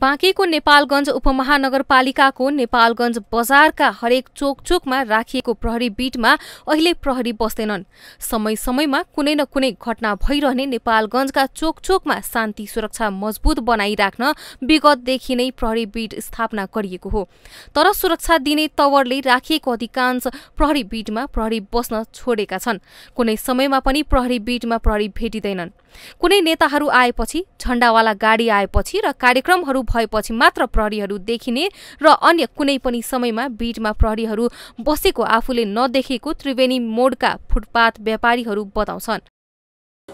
बाँकेको नेपालगञ्ज उपमहानगरपालिकाको नेपालगञ्ज बजारका हरेक चोकचोकमा राखिएको प्रहरी बिटमा अहिले प्रहरी बस्दैनन् समय समयमा कुनै न कुनै घटना भइरहने नेपालगञ्जका चोकचोकमा शान्ति सुरक्षा मजबुत बनाइराख्न विगतदेखि नै प्रहरी बिट स्थापना गरिएको हो तर सुरक्षा दिने तवरले राखिएको अधिकांश प्रहरी बिटमा प्रहरी बस्न छोडेका छन् कुनै समयमा पनि प्रहरी बिटमा प्रहरी भेटिँदैनन् कुनै नेताहरू आएपछि झण्डावाला गाडी आएपछि र कार्यक्रमहरू घाउ भएपछि मात्र प्रहरीहरू देखिने र अन्य कुनै पनि समयमा बीडमा प्रहरीहरू बसेको आफूले नदेखेको त्रिवेणी मोडका फुटपाथ व्यापारीहरू बताउँछन्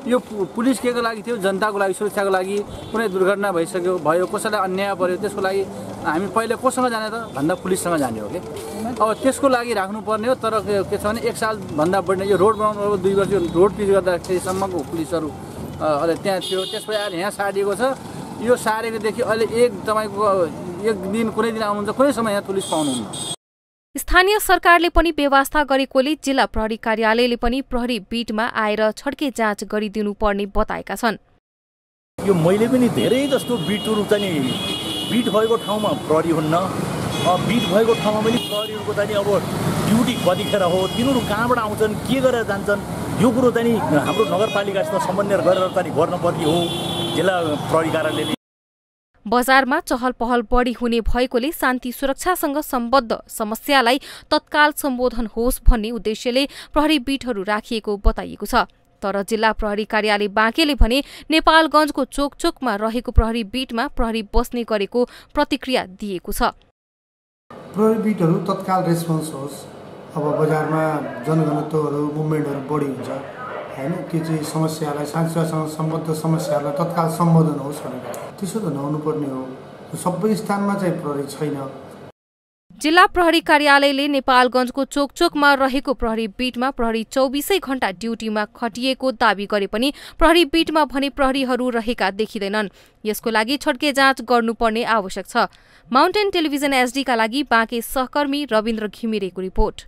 यो पुलिस के को लागि थियो जनताको लागि सुरक्षाको लागि कुनै दुर्घटना भइसक्यो भयो कसैलाई अन्याय पऱ्यो त्यसको लागि हामी पहिले कोसँग जाने त भन्दा पुलिससँग जाने हो कि अब त्यसको लागि राख्नुपर्ने हो तर के छ भने एक सालभन्दा बढी यो रोड बनाउनु दुई वर्ष रोड पिच गर्दाखेरिसम्मको पुलिसहरू त्यहाँ थियो त्यसपछि आएर यहाँ साडिएको छ यो सारेकोदेखि अहिले एक तपाईँको एक दिन कुनै दिन आउनुहुन्छ कुनै समय यहाँ पुलिस पाउनुहुन्न स्थानीय सरकारले पनि व्यवस्था गरेकोले जिल्ला प्रहरी कार्यालयले पनि प्रहरी बिटमा आएर छड्के जाँच गरिदिनु पर्ने बताएका छन् यो मैले पनि धेरै जस्तो बिटहरू चाहिँ बिट भएको ठाउँमा प्रहरी हुन्न बिट भएको ठाउँमा पनि प्रहरीहरूको चाहिँ अब ड्युटी कतिखेर हो तिनीहरू कहाँबाट आउँछन् के गरेर जान्छन् यो कुरो चाहिँ हाम्रो नगरपालिकासँग समन्वय गरेर चाहिँ गर्नुपर्ने हो जिल्ला प्रहरी कार्यालयले बजारमा चहल पहल बढी हुने भएकोले शान्ति सुरक्षासँग सम्बद्ध समस्यालाई तत्काल सम्बोधन होस् भन्ने उद्देश्यले प्रहरी बिटहरू राखिएको बताइएको छ तर जिल्ला प्रहरी कार्यालय बाँकेले भने नेपालगञ्जको चोकचोकमा रहेको प्रहरी बिटमा प्रहरी बस्ने गरेको प्रतिक्रिया दिएको छ प्रहरी बिटहरू तत्काल रेस्पोन्स होस् अब बजारमा जनघनत्वहरू मुभमेन्टहरू बढी हुन्छ होइन के चाहिँ समस्याहरूलाई सांसदसँग सम्बद्ध समस्याहरूलाई तत्काल सम्बोधन होस् भनेर त्यसो त नहुनुपर्ने हो सबै स्थानमा चाहिँ प्रहरी छैन जिल्ला प्रहरी कार्यालयले नेपालगञ्जको चोकचोकमा रहेको प्रहरी बिटमा प्रहरी चौबिसै घण्टा ड्युटीमा खटिएको दावी गरे पनि प्रहरी बिटमा भने प्रहरीहरू रहेका देखिँदैनन् यसको लागि छड्के जाँच गर्नुपर्ने आवश्यक छ माउन्टेन टेलिभिजन एसडीका लागि बाँके सहकर्मी रविन्द्र घिमिरेको रिपोर्ट